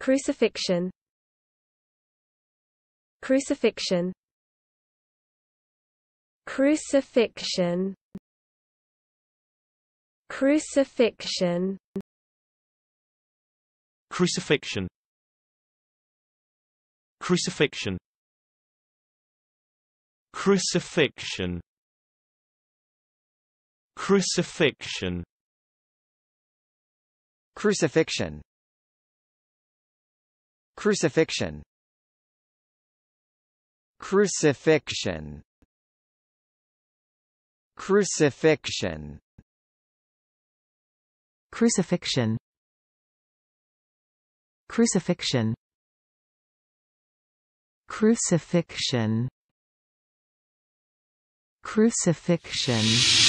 Crucifixion Crucifixion Crucifixion Crucifixion Crucifixion Crucifixion Crucifixion Crucifixion Crucifixion Crucifixion Crucifixion Crucifixion Crucifixion Crucifixion Crucifixion Crucifixion